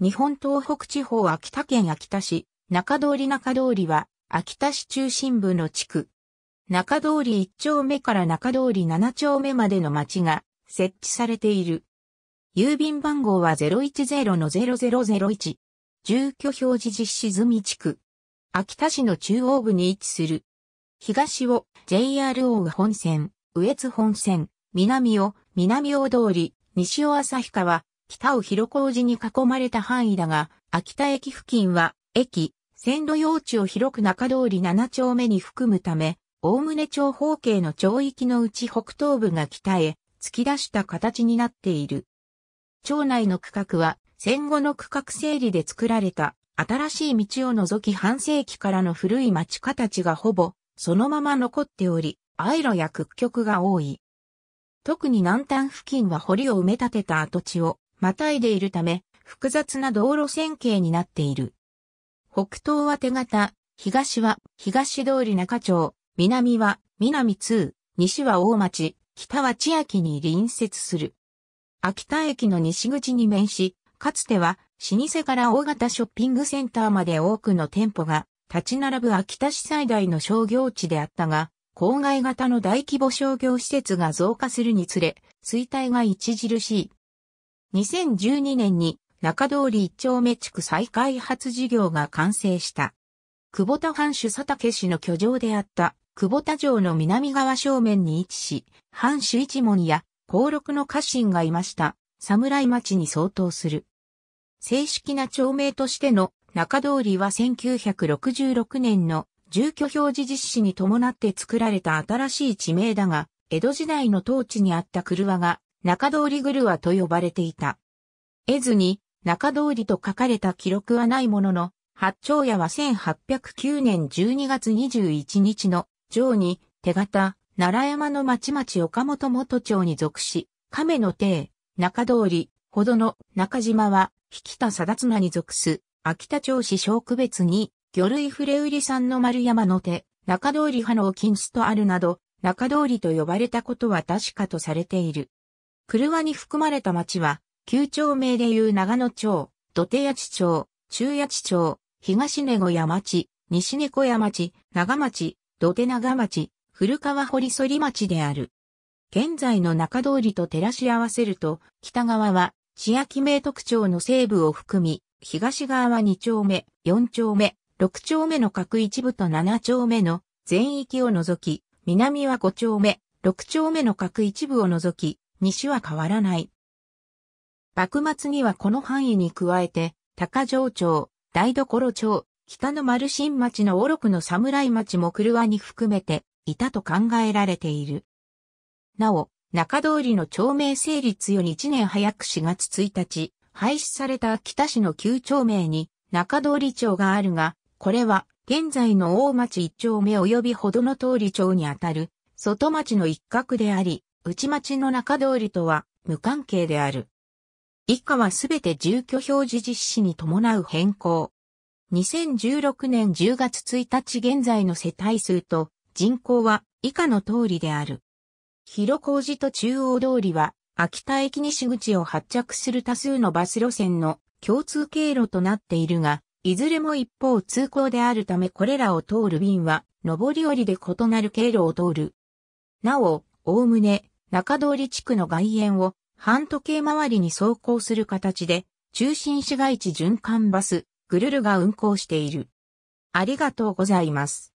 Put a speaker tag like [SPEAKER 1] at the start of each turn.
[SPEAKER 1] 日本東北地方秋田県秋田市、中通り中通りは、秋田市中心部の地区。中通り1丁目から中通り7丁目までの町が設置されている。郵便番号は010-0001。住居表示実施済み地区。秋田市の中央部に位置する。東を JR 大本線、上津本線、南を南大通り、西尾旭川、北を広小路に囲まれた範囲だが、秋田駅付近は、駅、線路用地を広く中通り7丁目に含むため、大ね長方形の町域のうち北東部が北へ突き出した形になっている。町内の区画は戦後の区画整理で作られた新しい道を除き半世紀からの古い町形がほぼそのまま残っており、藍路や屈曲が多い。特に南端付近は堀を埋め立てた跡地をまたいでいるため、複雑な道路線形になっている。北東は手形、東は東通り中町、南は南通、西は大町、北は千秋に隣接する。秋田駅の西口に面し、かつては老舗から大型ショッピングセンターまで多くの店舗が立ち並ぶ秋田市最大の商業地であったが、郊外型の大規模商業施設が増加するにつれ、衰退が著しい。2012年に中通り一丁目地区再開発事業が完成した。久保田藩主佐竹氏の居城であった久保田城の南側正面に位置し、藩主一門や公録の家臣がいました。侍町に相当する。正式な町名としての中通りは1966年の住居表示実施に伴って作られた新しい地名だが、江戸時代の当地にあった車が中通りグはと呼ばれていた。絵図に中通りと書かれた記録はないものの、八丁屋は1809年12月21日の上に手形、奈良山の町町岡本元町に属し、亀の邸、中通り、ほどの中島は、引田貞綱に属す、秋田町市小区別に、魚類触れ売り産の丸山の手、中通り派の金子とあるなど、中通りと呼ばれたことは確かとされている。車に含まれた町は、旧町名でいう長野町、土手谷町、中谷町、東根小屋町、西根小屋町、長町、土手長町、古川堀反町である。現在の中通りと照らし合わせると、北側は、千秋名特徴の西部を含み、東側は2丁目、4丁目、6丁目の各一部と7丁目の全域を除き、南は5丁目、6丁目の各一部を除き、西は変わらない。幕末にはこの範囲に加えて、高城町、台所町、北の丸新町のオロの侍町も車に含めていたと考えられている。なお、中通りの町名成立より1年早く4月1日、廃止された秋田市の旧町名に中通り町があるが、これは現在の大町一丁目及びほどの通り町にあたる外町の一角であり、内町の中通りとは無関係である。以下はすべて住居表示実施に伴う変更。2016年10月1日現在の世帯数と人口は以下の通りである。広小路と中央通りは秋田駅西口を発着する多数のバス路線の共通経路となっているが、いずれも一方通行であるためこれらを通る便は上り下りで異なる経路を通る。なお、おおむね中通り地区の外縁を半時計回りに走行する形で中心市街地循環バスぐるるが運行している。ありがとうございます。